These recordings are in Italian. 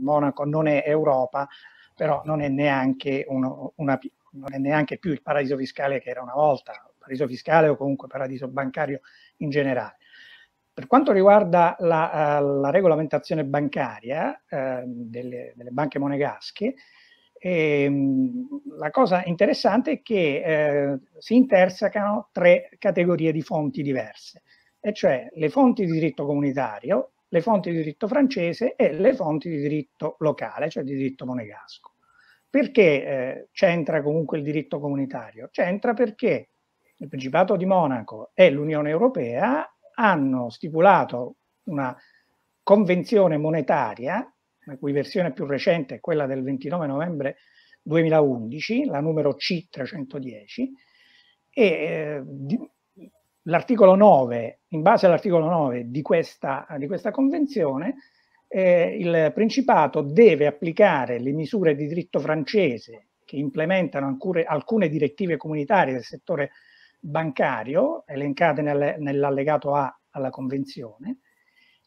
Monaco non è Europa, però non è neanche, uno, una, non è neanche più il paradiso fiscale che era una volta, paradiso fiscale o comunque paradiso bancario in generale. Per quanto riguarda la, eh, la regolamentazione bancaria eh, delle, delle, banche monegasche, eh, la cosa interessante è che eh, si intersecano tre categorie di fonti diverse, e cioè le fonti di diritto comunitario, le fonti di diritto francese e le fonti di diritto locale, cioè di diritto monegasco. Perché eh, c'entra comunque il diritto comunitario? C'entra perché il Principato di Monaco e l'Unione Europea hanno stipulato una convenzione monetaria, la cui versione più recente è quella del 29 novembre 2011, la numero C310, e eh, l'articolo 9, in base all'articolo 9 di questa, di questa convenzione, eh, il Principato deve applicare le misure di diritto francese che implementano alcune, alcune direttive comunitarie del settore bancario, elencate nel, nell'allegato A alla Convenzione,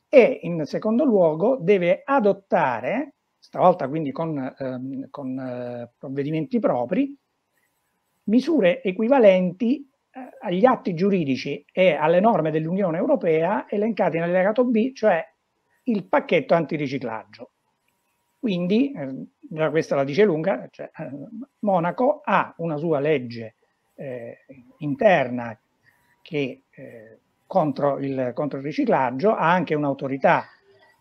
e in secondo luogo deve adottare, stavolta quindi con, ehm, con eh, provvedimenti propri, misure equivalenti eh, agli atti giuridici e alle norme dell'Unione Europea elencati nell'allegato B, cioè il pacchetto antiriciclaggio. Quindi, eh, questa la dice lunga, cioè, eh, Monaco ha una sua legge eh, interna che, eh, contro, il, contro, il, riciclaggio, ha anche un'autorità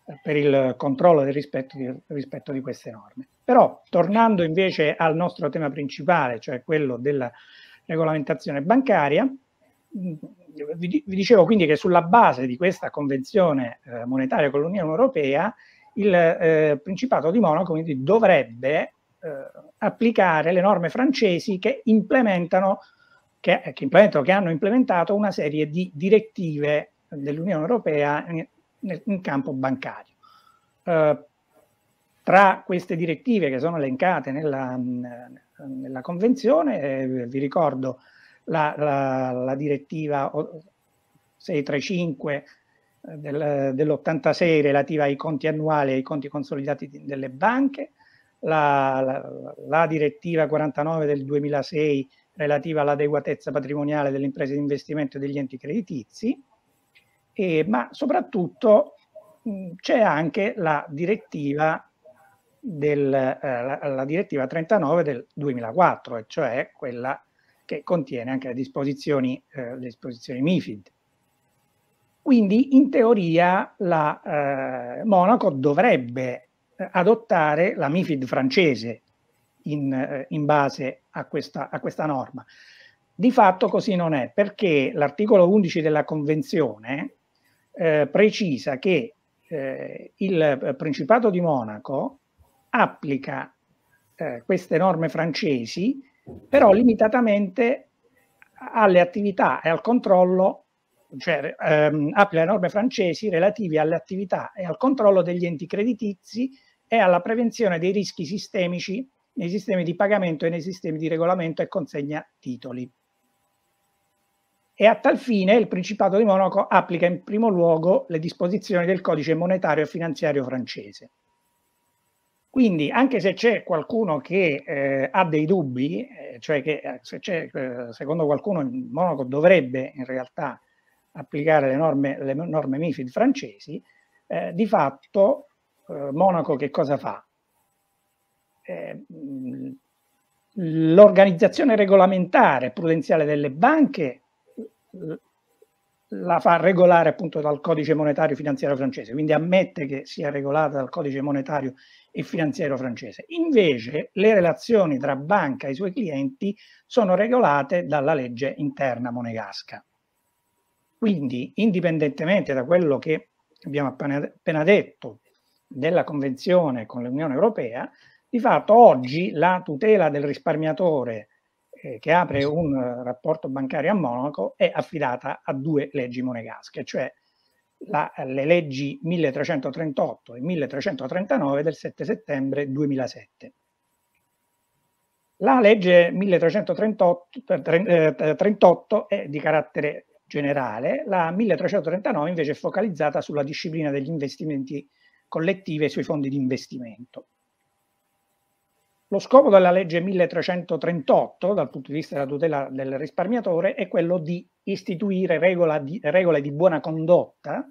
eh, per il controllo del rispetto di, rispetto di queste norme. Però, tornando invece al nostro tema principale, cioè quello della regolamentazione bancaria. Mm, vi, dicevo quindi che sulla base di questa convenzione eh, monetaria con l'Unione Europea il eh, Principato di Monaco quindi, dovrebbe eh, applicare le norme francesi che implementano che, che implementano, che hanno implementato una serie di direttive dell'Unione Europea in, campo bancario. tra queste direttive che sono elencate nella, mm, nella Convenzione, eh, vi ricordo la, la, la direttiva 635 eh, del, dell'86 relativa ai conti annuali e ai conti consolidati delle banche, la, la, la, direttiva 49 del 2006 relativa all'adeguatezza patrimoniale delle imprese di investimento e degli enti creditizi, e, ma soprattutto c'è anche la direttiva della eh, direttiva 39 del 2004, cioè quella che contiene anche le disposizioni, eh, disposizioni MIFID. Quindi in teoria la eh, Monaco dovrebbe eh, adottare la MIFID francese in, eh, in base a questa, a questa norma. Di fatto così non è, perché l'articolo 11 della Convenzione eh, precisa che eh, il eh, Principato di Monaco applica eh, queste norme francesi, però limitatamente alle attività e al controllo, cioè ehm, applica le norme francesi relative alle attività e al controllo degli enti creditizi e alla prevenzione dei rischi sistemici nei sistemi di pagamento e nei sistemi di regolamento e consegna titoli. E a tal fine il Principato di Monaco applica in primo luogo le disposizioni del codice monetario e finanziario francese. Quindi anche se c'è qualcuno che eh, ha dei dubbi, eh, cioè che eh, se eh, secondo qualcuno il Monaco dovrebbe in realtà applicare le norme, le norme MIFID francesi, di fatto Monaco che cosa fa? l'organizzazione regolamentare prudenziale delle banche la fa regolare appunto dal codice monetario finanziario francese, quindi ammette che sia regolata dal codice monetario e finanziario francese. Invece le relazioni tra banca e i suoi clienti sono regolate dalla legge interna monegasca. Quindi, indipendentemente da quello che abbiamo appena detto della convenzione con l'Unione Europea, di fatto oggi la tutela del risparmiatore eh, che apre un eh, rapporto bancario a Monaco è affidata a due leggi monegasche, cioè la, le leggi 1338 e 1339 del 7 settembre 2007. La legge 1338 eh, è di carattere generale, la 1339 invece è focalizzata sulla disciplina degli investimenti collettivi e sui fondi di investimento. Lo scopo della legge 1338 dal punto di vista della tutela del risparmiatore è quello di istituire di, regole di buona condotta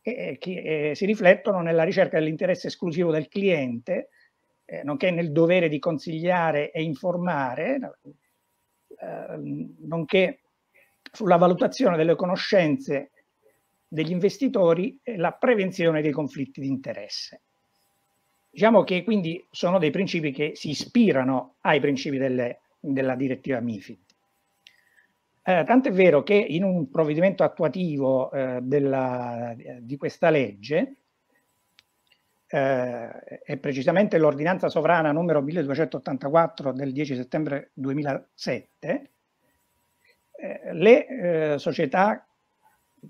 eh, eh, che eh, si riflettono nella ricerca dell'interesse esclusivo del cliente, eh, nonché nel dovere di consigliare e informare, eh, nonché sulla valutazione delle conoscenze degli investitori e la prevenzione dei conflitti di interesse. Diciamo che quindi sono dei principi che si ispirano ai principi delle, della direttiva MIFID. Eh, tant'è vero che in un provvedimento attuativo eh, della, eh, di questa legge, eh, e precisamente l'ordinanza sovrana numero 1284 del 10 settembre 2007, eh, le eh, società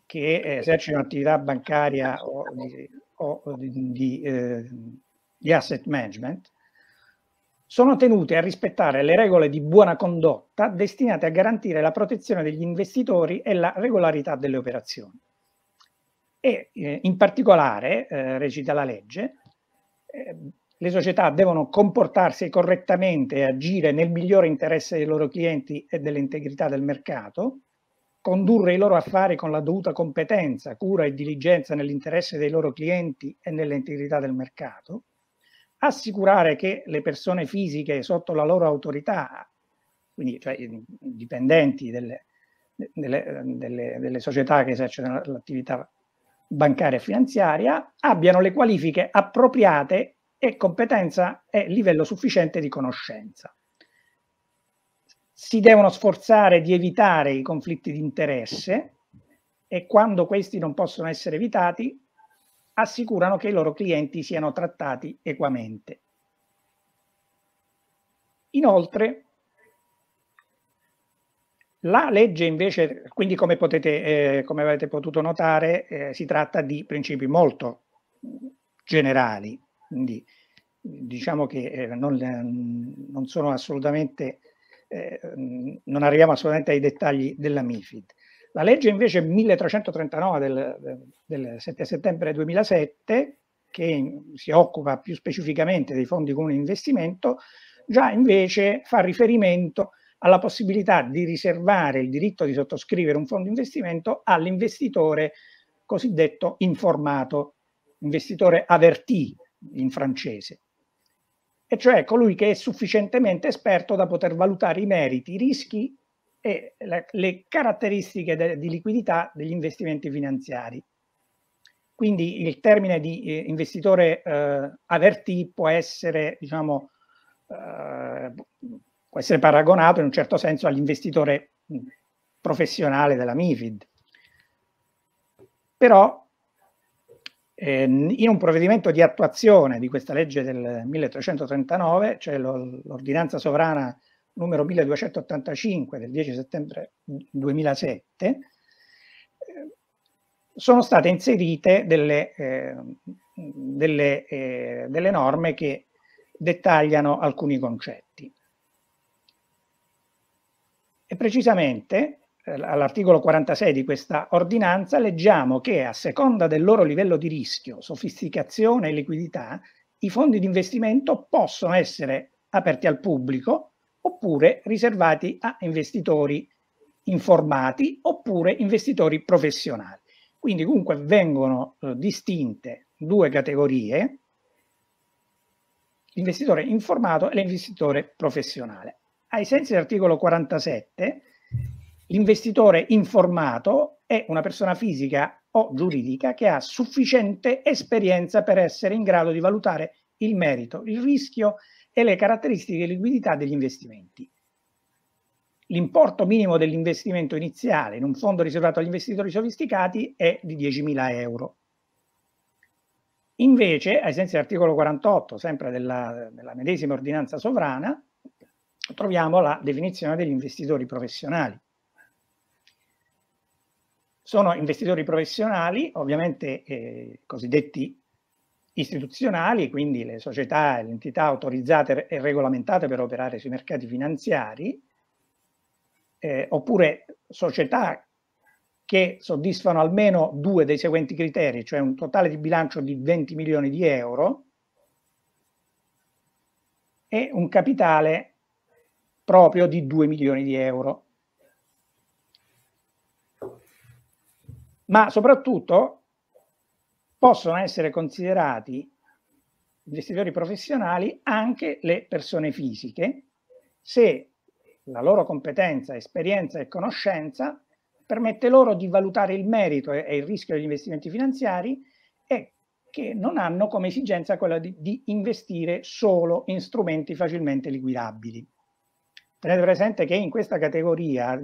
che esercitano attività bancaria o di, o di, di di asset management, sono tenute a rispettare le regole di buona condotta destinate a garantire la protezione degli investitori e la regolarità delle operazioni. E eh, in particolare, eh, recita la legge, eh, le società devono comportarsi correttamente e agire nel migliore interesse dei loro clienti e dell'integrità del mercato, condurre i loro affari con la dovuta competenza, cura e diligenza nell'interesse dei loro clienti e nell'integrità del mercato, assicurare che le persone fisiche sotto la loro autorità, quindi cioè i dipendenti delle, delle, delle, delle società che esercitano l'attività bancaria e finanziaria, abbiano le qualifiche appropriate e competenza e livello sufficiente di conoscenza. Si devono sforzare di evitare i conflitti di interesse e quando questi non possono essere evitati assicurano che i loro clienti siano trattati equamente. Inoltre, la legge invece, quindi come, potete, eh, come avete potuto notare, eh, si tratta di principi molto generali, quindi diciamo che eh, non, non, sono assolutamente, eh, non arriviamo assolutamente ai dettagli della MIFID. La legge invece 1339 del, del 7 settembre 2007, che si occupa più specificamente dei fondi comuni di investimento, già invece fa riferimento alla possibilità di riservare il diritto di sottoscrivere un fondo di investimento all'investitore cosiddetto informato, investitore averti in francese, e cioè colui che è sufficientemente esperto da poter valutare i meriti, i rischi e la, le caratteristiche de, di liquidità degli investimenti finanziari. Quindi il termine di eh, investitore eh, avvertì può essere, diciamo, eh, può essere paragonato in un certo senso all'investitore professionale della MIFID. Però eh, in un provvedimento di attuazione di questa legge del 1339, cioè l'ordinanza sovrana numero 1285 del 10 settembre 2007, eh, sono state inserite delle, eh, delle, eh, delle norme che dettagliano alcuni concetti. E precisamente eh, all'articolo 46 di questa ordinanza leggiamo che a seconda del loro livello di rischio, sofisticazione e liquidità, i fondi di investimento possono essere aperti al pubblico oppure riservati a investitori informati oppure investitori professionali. Quindi comunque vengono eh, distinte due categorie, l'investitore informato e l'investitore professionale. Ai sensi dell'articolo 47, l'investitore informato è una persona fisica o giuridica che ha sufficiente esperienza per essere in grado di valutare il merito, il rischio e le caratteristiche di liquidità degli investimenti. L'importo minimo dell'investimento iniziale in un fondo riservato agli investitori sofisticati è di 10.000 euro. Invece, ai sensi dell'articolo 48, sempre della, della medesima ordinanza sovrana, troviamo la definizione degli investitori professionali. Sono investitori professionali, ovviamente eh, cosiddetti istituzionali, quindi le società e le entità autorizzate e regolamentate per operare sui mercati finanziari, eh, oppure società che soddisfano almeno due dei seguenti criteri, cioè un totale di bilancio di 20 milioni di euro e un capitale proprio di 2 milioni di euro. Ma soprattutto possono essere considerati investitori professionali anche le persone fisiche se la loro competenza, esperienza e conoscenza permette loro di valutare il merito e il rischio degli investimenti finanziari e che non hanno come esigenza quella di, di investire solo in strumenti facilmente liquidabili. Tenete presente che in questa categoria,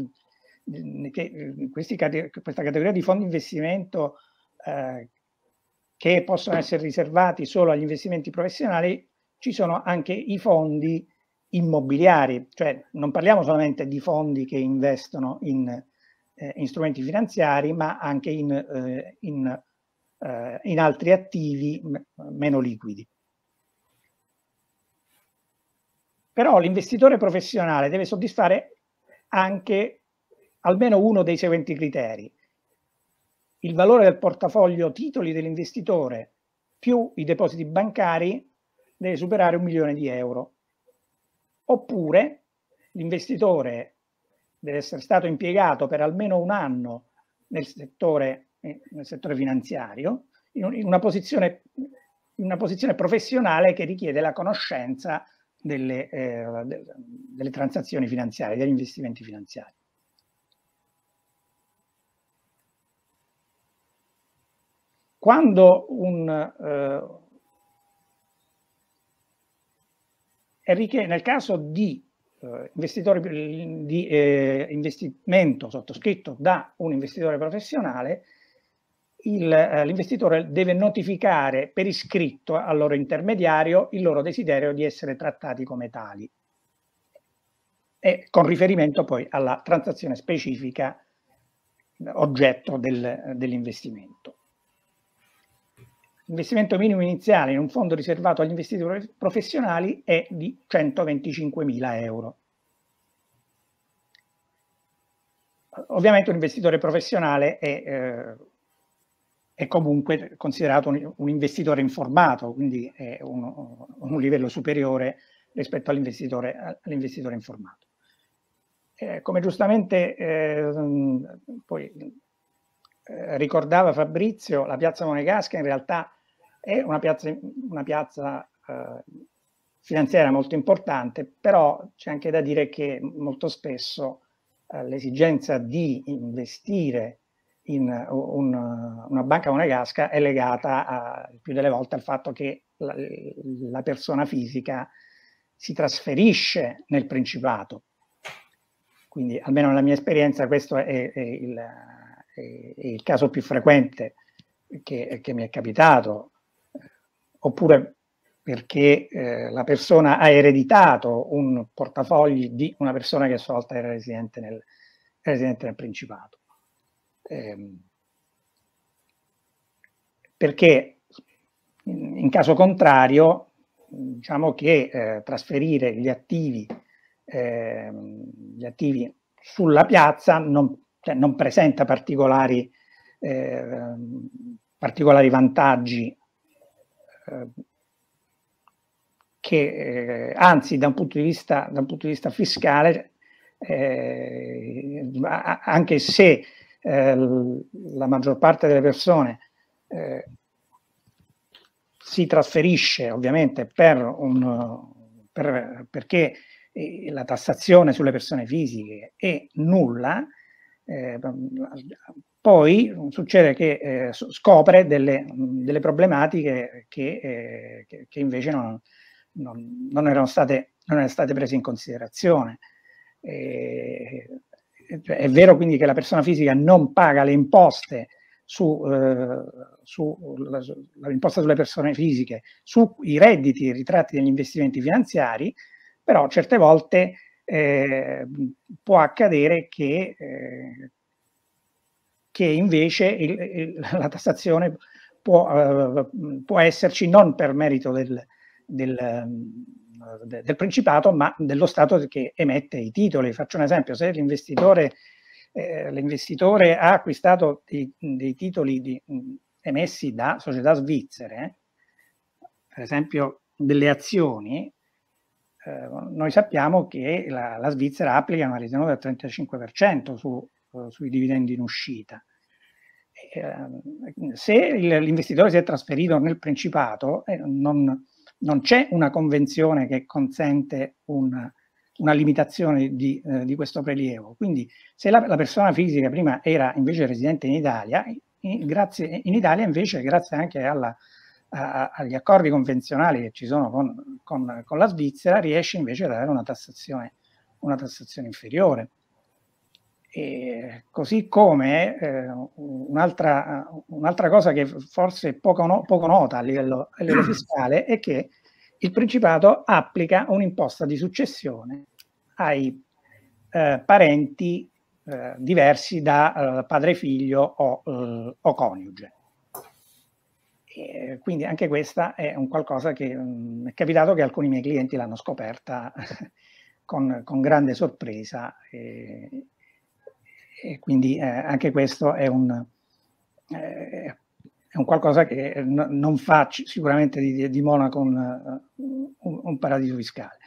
che questi, questa categoria di fondi di investimento eh, che possono essere riservati solo agli investimenti professionali, ci sono anche i fondi immobiliari, cioè non parliamo solamente di fondi che investono in, eh, in strumenti finanziari, ma anche in, eh, in, eh, in altri attivi meno liquidi. Però l'investitore professionale deve soddisfare anche almeno uno dei seguenti criteri, il valore del portafoglio titoli dell'investitore più i depositi bancari deve superare un milione di euro. Oppure l'investitore deve essere stato impiegato per almeno un anno nel settore, eh, nel settore finanziario in una, posizione, in una posizione professionale che richiede la conoscenza delle, eh, delle transazioni finanziarie, degli investimenti finanziari. quando un, eh, nel caso di, eh, di eh, investimento sottoscritto da un investitore professionale, eh, l'investitore deve notificare per iscritto al loro intermediario il loro desiderio di essere trattati come tali e con riferimento poi alla transazione specifica oggetto del, dell'investimento. L'investimento minimo iniziale in un fondo riservato agli investitori professionali è di 125.000 euro. Ovviamente un investitore professionale è, eh, è comunque considerato un, un, investitore informato, quindi è un, un livello superiore rispetto all'investitore, all'investitore informato. Eh, come giustamente eh, poi eh, ricordava Fabrizio, la piazza Monegasca in realtà è una piazza, una piazza eh, finanziaria molto importante, però c'è anche da dire che molto spesso eh, l'esigenza di investire in un, una banca monegasca è legata a, più delle volte al fatto che la, la persona fisica si trasferisce nel Principato. Quindi, almeno nella mia esperienza, questo è, è, il, è il, caso più frequente che, che mi è capitato oppure perché eh, la persona ha ereditato un portafogli di una persona che a sua volta era residente nel, residente nel Principato. Eh, perché in, caso contrario, diciamo che eh, trasferire gli attivi, ehm, gli attivi, sulla piazza non, cioè, non presenta particolari, ehm, particolari vantaggi che eh, anzi da un, vista, da un, punto di vista, fiscale, eh, anche se eh, la maggior parte delle persone si trasferisce ovviamente per un, per, perché la tassazione sulle persone fisiche è nulla, eh, poi mm, succede che eh, scopre delle, mm, delle, problematiche che, eh, che, che invece non, non, non, erano state, non, erano state, prese in considerazione. E, eh, eh, cioè, è vero quindi che la persona fisica non paga le imposte su, eh, su la, l'imposta sulle persone fisiche, sui redditi ritratti degli investimenti finanziari, però certe volte eh, può accadere che eh, che invece il, il, la tassazione può, uh, può, esserci non per merito del, del, mm, del, principato, ma dello Stato che emette i titoli. Faccio un esempio, se l'investitore, eh, l'investitore ha acquistato dei, dei titoli di, mm, emessi da società svizzere, eh, per esempio delle azioni, eh, noi sappiamo che la, la, Svizzera applica una ritenuta del 35% su, eh, sui dividendi in uscita. Ehm, se l'investitore si è trasferito nel Principato, eh, non, non c'è una convenzione che consente un, una limitazione di, eh, di, questo prelievo. Quindi se la, la, persona fisica prima era invece residente in Italia, in, grazie, in Italia invece grazie anche alla, a, agli accordi convenzionali che ci sono con, con, con, la Svizzera riesce invece ad avere una tassazione, una tassazione inferiore. E così come eh, un'altra, un'altra, cosa che forse è poco, no, poco nota a livello, a livello fiscale è che il Principato applica un'imposta di successione ai eh, parenti eh, diversi da eh, padre figlio o, eh, o coniuge. E quindi anche questa è un qualcosa che mh, mm, è capitato che alcuni miei clienti l'hanno scoperta con, con grande sorpresa. E, e quindi eh, anche questo è un, eh, è un qualcosa che eh, no, non fa sicuramente di, di Monaco un, eh, un, un, paradiso fiscale.